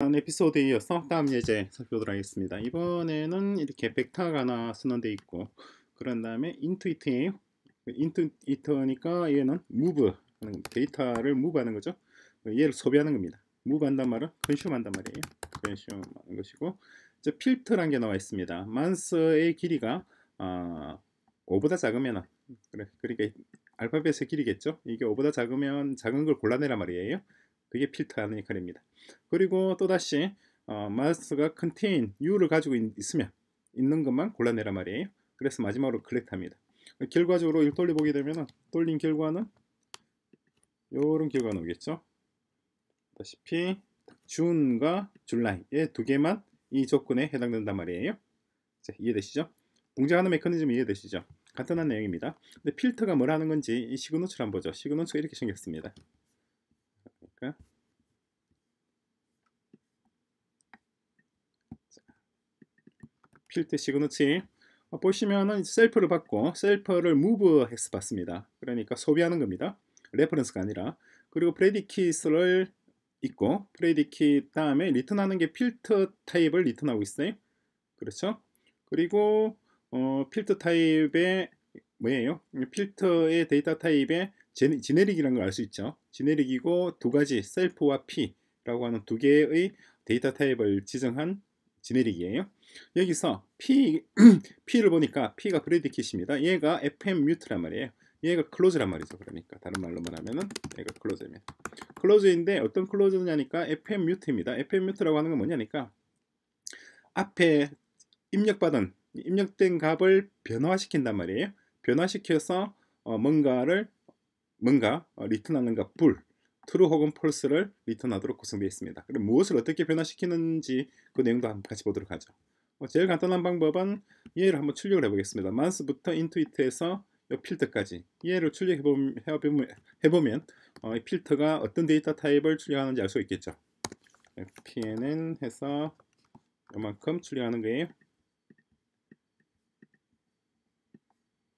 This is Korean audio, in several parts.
다음 에피소드에 이어서 다음 예제 살펴보도록 하겠습니다. 이번에는 이렇게 벡터가 하나 순환되어 있고 그런 다음에 인투이트예요. 인투이트니까 그 얘는 move 데이터를 move 하는 거죠. 얘를 소비하는 겁니다. move 한단 말은 consume 한단 말이에요. consume 하는 것이고 이제 필트란 게 나와 있습니다. 만스의 길이가 어, 아, 5보다 작으면 그래 그러니까 알파벳의 길이겠죠. 이게 5보다 작으면 작은 걸 골라내란 말이에요. 그게 필터하는 역할입니다. 그리고 또다시 어, 마스가 컨테인 U를 가지고 있, 으면 있는 것만 골라내란 말이에요. 그래서 마지막으로 컬렉트합니다. 결과적으로 돌려보게 되면 돌린 결과는 이런 결과가 오겠죠. 다시피 준과 줄라인의두 개만 이 조건에 해당된단 말이에요. 자, 이해되시죠? 동작하는 메커니즘 이해되시죠? 간단한 내용입니다. 근데 필터가 뭘 하는 건지 이 시그너처를 한번 보죠. 시그너처가 이렇게 생겼습니다. o k a 필트 시그너치 보시면은 셀프를 받고 셀프를 move 해서 받습니다. 그러니까 소비하는 겁니다. 레퍼런스가 아니라 그리고 프레디킷을 있고 프레디킷 다음에 리턴하는 게 필터 타입을 리턴하고 있어요. 그렇죠? 그리고 어, 필터 타입의 뭐예요? 필터의 데이터 타입에 지네릭이라는 걸 알 수 있죠. 지네릭이고 두 가지 셀프와 P라고 하는 두 개의 데이터 타입을 지정한 지네릭이에요. 여기서 P, P를 보니까 P가 브레디킷입니다. 얘가 FM 뮤트란 말이에요. 얘가 클로즈란 말이죠. 그러니까 다른 말로 말하면은 얘가 클로즈입니다. 클로즈인데 어떤 클로즈냐니까 FM 뮤트입니다. FM 뮤트라고 하는 건 뭐냐니까 앞에 입력받은 입력된 값을 변화시킨단 말이에요. 변화시켜서 어, 뭔가를 뭔가 어, 리턴하는가 불 true 혹은 false를 리턴하도록 구성되어 있습니다. 그럼 무엇을 어떻게 변화시키는지 그 내용도 한번 같이 보도록 하죠. 어, 제일 간단한 방법은 얘를 한번 출력을 해보겠습니다. month부터 intuit에서 이 필터까지 얘를 출력해보면 해보면 어, 이 필터가 어떤 데이터 타입을 출력하는지 알 수 있겠죠. f pnn 해서 이만큼 출력하는 거예요.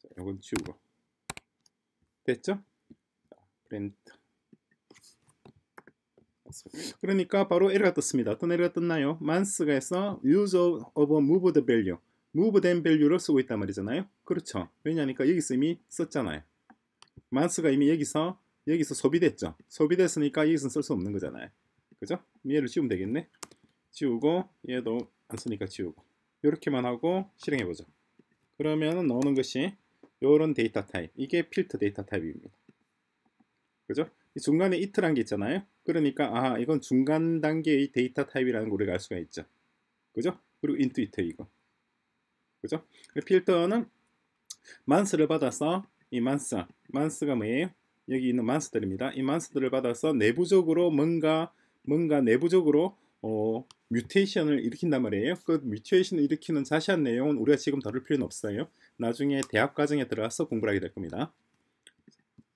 자, 이건 지우고 됐죠? 브랜드 그러니까 바로 에러가 떴습니다. 어떤 에러가 떴나요? 만스가 해서 use of, of a moved value move t h e value를 쓰고 있단 말이잖아요. 그렇죠. 왜냐니까 여기서 이미 썼잖아요. 만스가 이미 여기서 여기서 소비됐죠. 소비됐으니까 여기서쓸수 없는 거잖아요. 그죠? 얘를 지우면 되겠네. 지우고 얘도 안 쓰니까 지우고 이렇게만 하고 실행해보죠. 그러면 나오는 것이 이런 데이터 타입 이게 필터 데이터 타입입니다. 그죠? 중간에 이트란 게 있잖아요. 그러니까 아 이건 중간 단계의 데이터 타입이라는 걸 우리가 알 수가 있죠. 그죠? 그리고 인투 이트 이거. 그죠? 필터는 만스를 받아서 이 만스, 만스가 뭐예요? 여기 있는 만스들입니다. 이 만스들을 받아서 내부적으로 뭔가 뭔가 내부적으로 어, 뮤테이션을 일으킨단 말이에요. 그 뮤테이션을 일으키는 자세한 내용은 우리가 지금 다룰 필요는 없어요. 나중에 대학 과정에 들어가서 공부를 하게 될 겁니다.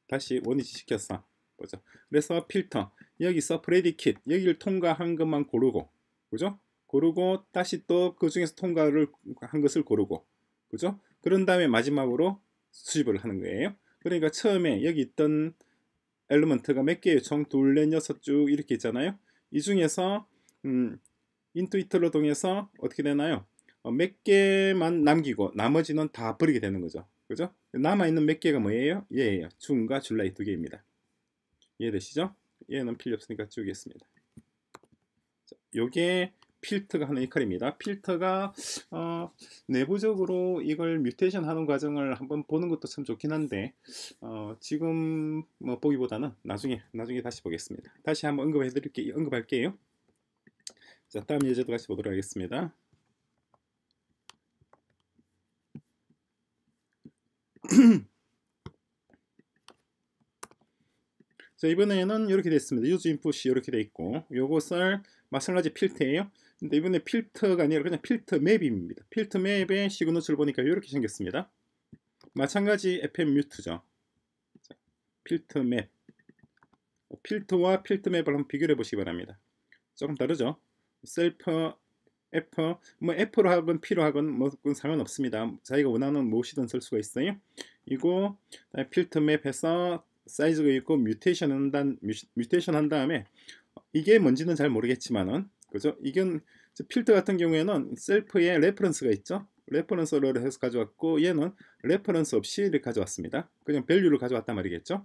다시 원위치 시켰어 그죠? 그래서 필터 여기서 프레디킷 여기를 통과한 것만 고르고 그죠? 고르고 다시 또 그 중에서 통과를 한 것을 고르고 그죠? 그런 다음에 마지막으로 수집을 하는 거예요. 그러니까 처음에 여기 있던 엘리먼트가 몇 개예요? 총 둘, 넷, 여섯 쭉 이렇게 있잖아요. 이 중에서 음, 인투이터로 통해서 어떻게 되나요? 어, 몇 개만 남기고 나머지는 다 버리게 되는 거죠. 그죠? 남아있는 몇 개가 뭐예요? 얘예요. 중과 줄라이 두 개입니다. 이해되시죠? 얘는 필요 없으니까 쭉겠습니다 자, 요게 필터가 하는 역할입니다. 필터가 어, 내부적으로 이걸 뮤테이션 하는 과정을 한번 보는 것도 참 좋긴 한데 어, 지금 뭐 보기보다는 나중에 나중에 다시 보겠습니다. 다시 한번 언급해 드릴게요. 언급할게요. 자, 다음 예제도 같이 보도록 하겠습니다. 자, 이번에는 이렇게 됐습니다. 유즈 인풋이 이렇게 돼 있고 요것을 마찬가지 필터예요. 근데 이번에 필터가 아니라 그냥 필터 맵입니다. 필터 맵의 시그널을 보니까 이렇게 생겼습니다. 마찬가지 fm 뮤트죠. 자, 필터 맵. 어, 필터와 필터 맵을 한번 비교해 보시기 바랍니다. 조금 다르죠? 셀프 F 뭐 F로 하건 P로 하건 뭐 상관없습니다. 자기가 원하는 무엇이든 쓸 수가 있어요. 이거 필터 맵에서 사이즈가 있고 뮤테이션 한단 뮤테이션 한 다음에 이게 뭔지는 잘 모르겠지만은 그죠? 이건 필터 같은 경우에는 셀프에 레퍼런스가 있죠. 레퍼런스를 해서 가져왔고 얘는 레퍼런스 없이 를 가져왔습니다. 그냥 밸류를 가져왔단 말이겠죠.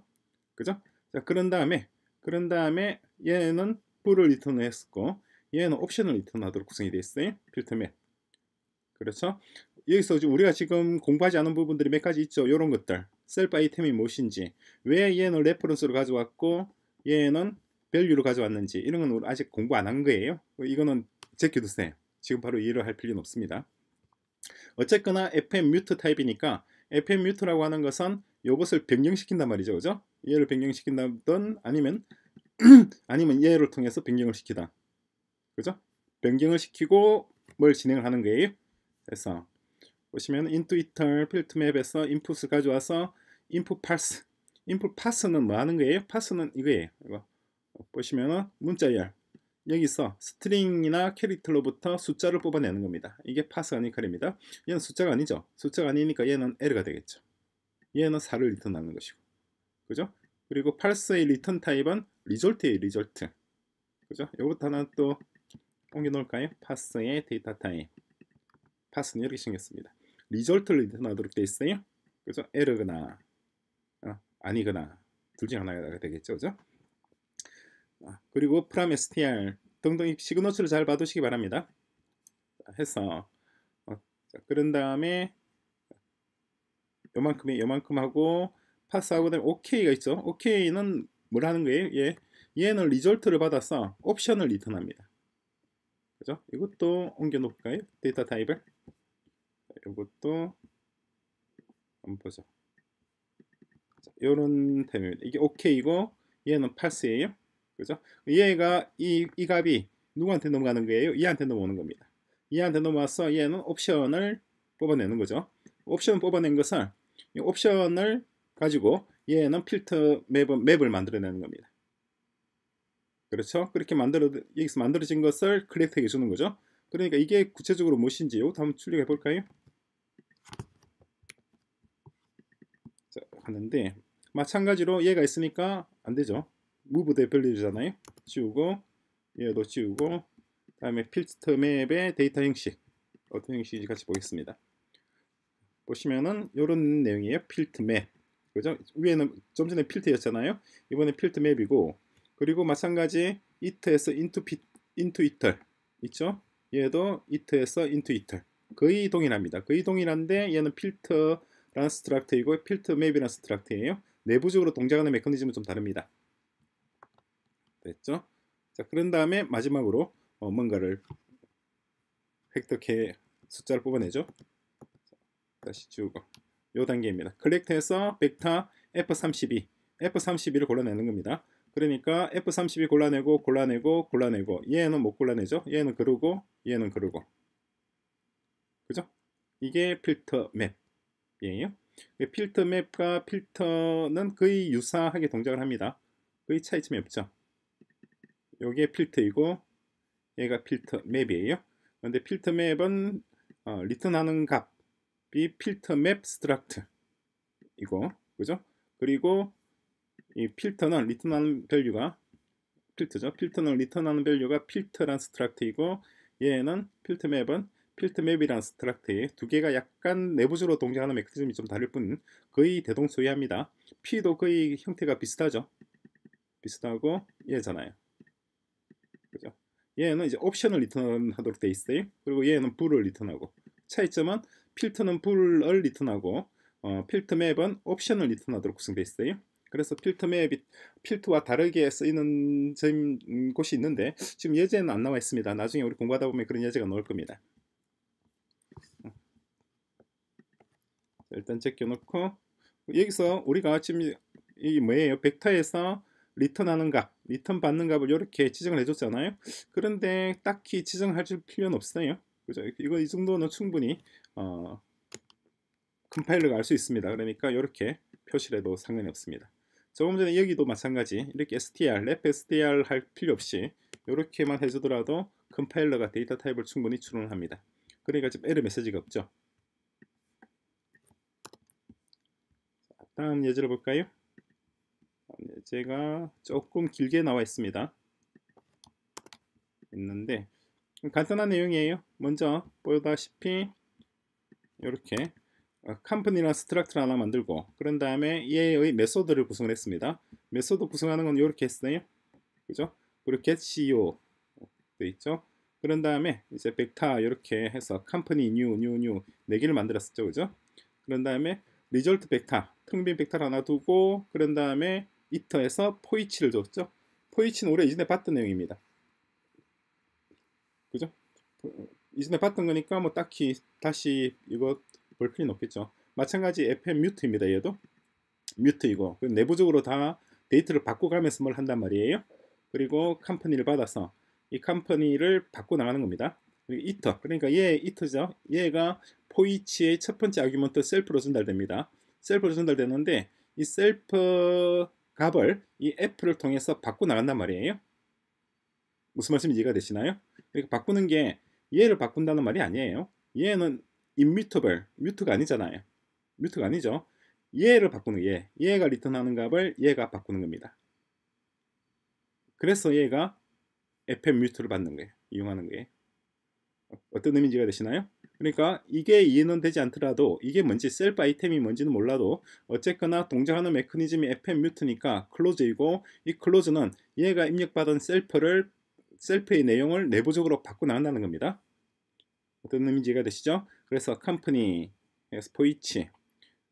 그죠? 자 그런 다음에 그런 다음에 얘는 불을 리턴했고 얘는 옵션을 리턴하도록 구성이 되어 있어요. 필터 맵. 그렇죠? 여기서 우리가 지금 공부하지 않은 부분들이 몇 가지 있죠. 요런 것들. 셀프 아이템이 무엇인지, 왜 얘는 레퍼런스로 가져왔고 얘는 밸류로 가져왔는지 이런 건 아직 공부 안 한 거예요. 이거는 제껴도세 지금 바로 이해를 할 필요는 없습니다. 어쨌거나 fm 뮤트 타입이니까 fm 뮤트라고 하는 것은 요것을 변경시킨단 말이죠. 그죠? 얘를 변경시킨다든 아니면 아니면 얘를 통해서 변경을 시키다. 그죠? 변경을 시키고 뭘 진행을 하는 거예요. 그래서 보시면 인투 이털 필트 맵에서 인풋을 가져와서 인풋 파스 인풋 파스는 뭐 하는 거예요? 파스는 이거예요. 이거 보시면 문자열 여기서 스트링이나 캐릭터로부터 숫자를 뽑아내는 겁니다. 이게 파스가 아니 칼입니다. 얘는 숫자가 아니죠. 숫자가 아니니까 얘는 에러가 되겠죠. 얘는 4를 리턴하는 것이고. 그죠? 그리고 팔스의 리턴 타입은 리졸트의 리졸트. 그죠? 이것도 하나 또 옮겨놓을까요? 파스의 데이터 타입 파스는 이렇게 생겼습니다 리졸트를 리턴하도록 되어 있어요 그래서 에러거나 어, 아니거나 둘 중 하나가 되겠죠 그죠? 어, 그리고 프람 str 등등 시그너처를 잘 봐두시기 바랍니다 해서 어, 자, 그런 다음에 요만큼이 요만큼 하고 파스하고 그다음에 OK가 있죠 OK는 뭘 하는 거예요? 얘, 예. 얘는 리졸트를 받아서 옵션을 리턴합니다 그죠? 이것도 옮겨 놓을까요? 데이터 타입을 이것도 한번 보죠 요런타입니다 이게 OK이고 얘는 p a s s 예요 그죠? 얘가 이, 이 값이 누구한테 넘어가는 거예요? 얘한테 넘어오는 겁니다 얘한테 넘어와서 얘는 옵션을 뽑아내는 거죠 옵션 뽑아낸 것을 옵션을 가지고 얘는 필터 맵 맵을 만들어내는 겁니다 그렇죠? 그렇게 만들어 여기서 만들어진 것을 클릭트해 주는 거죠. 그러니까 이게 구체적으로 무엇인지 요것도 한번 출력해 볼까요? 자, 하는데 마찬가지로 얘가 있으니까 안 되죠. 무브 데벨리잖아요. 지우고 얘도 지우고 다음에 필터 맵의 데이터 형식 어떤 형식인지 같이 보겠습니다. 보시면은 이런 내용이에요. 필트 맵. 그죠? 위에는 좀 전에 필트였잖아요. 이번에 필트 맵이고 그리고 마찬가지 이트에서 인투 t o i 이털 있죠? 얘도 이트에서 인투 이털 거의 동일합니다. 거의 동일한데 얘는 필터라는 스트럭트이고 필터 맵이라는 스트럭트예요. 내부적으로 동작하는 메커니즘은 좀 다릅니다. 됐죠? 자 그런 다음에 마지막으로 어, 뭔가를 획득해 숫자를 뽑아내죠. 다시 지우고 요 단계입니다. 클릭해서 벡터 F32 F32를 골라내는 겁니다. 그러니까 F32 골라내고 골라내고 골라내고 얘는 못 골라내죠. 얘는 그러고 얘는 그러고 그죠? 이게 필터 맵이에요. 필터 맵과 필터는 거의 유사하게 동작을 합니다. 거의 차이점이 없죠. 여기에 필터이고 얘가 필터 맵이에요. 그런데 필터 맵은 어, 리턴하는 값이 필터 맵 스트럭트 이거 그죠? 그리고 이 필터는 리턴하는 밸류가 필터죠. 필터는 리턴하는 밸류가 필터란 스트럭트이고 얘는 필터 맵은 필터 맵이란 스트럭트에 두 개가 약간 내부적으로 동작하는 메커니즘이 좀 다를 뿐 거의 대동소이합니다. P도 거의 형태가 비슷하죠. 비슷하고 얘잖아요. 그죠? 얘는 이제 옵션을 리턴하도록 돼 있어요. 그리고 얘는 불을 리턴하고 차이점은 필터는 불을 리턴하고 어, 필터 맵은 옵션을 리턴하도록 구성돼 있어요. 그래서 필터 맵이 필터와 다르게 쓰이는 곳이 있는데 지금 예제는 안 나와 있습니다. 나중에 우리 공부하다 보면 그런 예제가 나올 겁니다. 일단 제껴놓고 여기서 우리가 지금 이 뭐예요? 벡터에서 리턴하는 값, 리턴 받는 값을 이렇게 지정을 해줬잖아요. 그런데 딱히 지정할 필요는 없어요. 그죠? 이거 이 정도는 충분히 어, 컴파일러가 알 수 있습니다. 그러니까 이렇게 표시를 해도 상관이 없습니다. 조금 전에 여기도 마찬가지 이렇게 str, l e f str 할 필요 없이 이렇게만 해주더라도 컴파일러가 데이터 타입을 충분히 추론을 합니다. 그러니까 지금 에러 메시지가 없죠. 다음 예제를 볼까요? 예제가 조금 길게 나와 있습니다. 있는데 간단한 내용이에요. 먼저 보다시피 이렇게 어, 컴퍼니나 스트럭트를 하나 만들고 그런 다음에 얘의 메소드를 구성을 했습니다. 메소드 구성하는 건 이렇게 했어요. 그죠? 그리고 getco e 돼 있죠. 그런 다음에 이제 벡터 이렇게 해서 컴퍼니 new new new 네 개를 만들었었죠. 그죠? 그런 다음에 리졸트 벡터 텅빈 벡터를 하나 두고 그런 다음에 이터에서 포이치를 줬죠. 포이치는 올해 이전에 봤던 내용입니다. 그죠? 어, 이전에 봤던 거니까 뭐 딱히 다시 이거 벌클이 높겠죠. 마찬가지 fm 뮤트입니다. 얘도 뮤트이고 그 내부적으로 다 데이터를 바꿔가면서 뭘 한단 말이에요. 그리고 컴퍼니를 받아서 이 컴퍼니를 바꿔 나가는 겁니다. 이터 그러니까 얘 이터죠. 얘가 포이치의 첫 번째 아규먼트 셀프로 전달됩니다. 셀프로 전달되는데 이 셀프 값을 이 f를 통해서 바꿔 나간단 말이에요. 무슨 말씀인지 이해가 되시나요? 그러니까 바꾸는 게 얘를 바꾼다는 말이 아니에요. 얘는 immutable, mute가 아니잖아요. mute가 아니죠. 얘를 바꾸는 얘, 얘가 리턴하는 값을 얘가 바꾸는 겁니다. 그래서 얘가 fm mute를 받는 거예요. 이용하는 거예요. 어떤 의미인지가 되시나요? 그러니까 이게 이해는 되지 않더라도 이게 뭔지 셀프 아이템이 뭔지는 몰라도 어쨌거나 동작하는 메커니즘이 fm 뮤트니까 c l o s e 이고이 c l o s e 는 얘가 입력받은 셀프를 셀프의 내용을 내부적으로 바꿔 나간다는 겁니다. 어떤 의미인지가 되시죠? 그래서 컴퍼니에서 포이치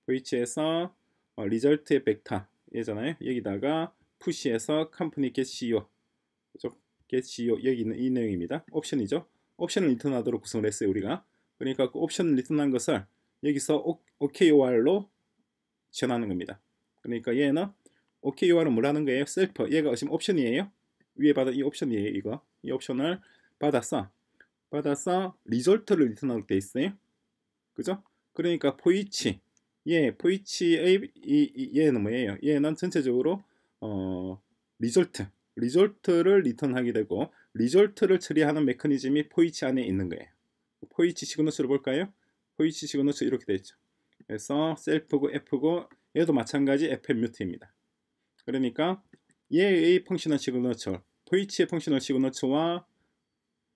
포이치에서 어, 리절트의 벡터 얘잖아요. 여기다가 푸시에서 컴퍼니 get CEO 그죠? get CEO 여기 있는 이 내용입니다. 옵션이죠. 옵션을 리턴하도록 구성을 했어요 우리가. 그러니까 그 옵션을 리턴한 것을 여기서 OKOR로 전하는 겁니다. 그러니까 얘는 OKOR은 뭐라는 거예요? 셀프. 얘가 지금 옵션이에요. 위에 받은 이 옵션이에요. 이거. 이 옵션을 받아서 받아서 리졸트를 리턴하게 돼 있어요. 그죠? 그러니까 포이치 예, 포이치의 이, 이, 얘는 뭐예요? 얘는 전체적으로 어, 리졸트 리졸트를 리턴하게 되고 리졸트를 처리하는 메커니즘이 포이치 안에 있는 거예요. 포이치 시그너스를 볼까요? 포이치 시그너스 이렇게 되어 있죠. 그래서 셀프고 F고 얘도 마찬가지 f m 뮤트입니다. 그러니까 얘의 펑셔널 시그너처, 포이치의 펑셔널 시그너처와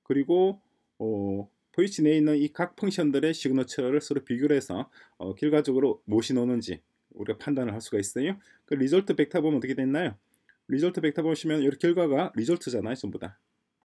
그리고 어, 보이치 내에 있는 이 각 펑션들의 시그너처를 서로 비교를 해서 어, 결과적으로 무엇이 나오는지 우리가 판단을 할 수가 있어요. 그 리졸트 벡터 보면 어떻게 됐나요? 리졸트 벡터 보시면 여기 결과가 리졸트잖아요. 전부 다.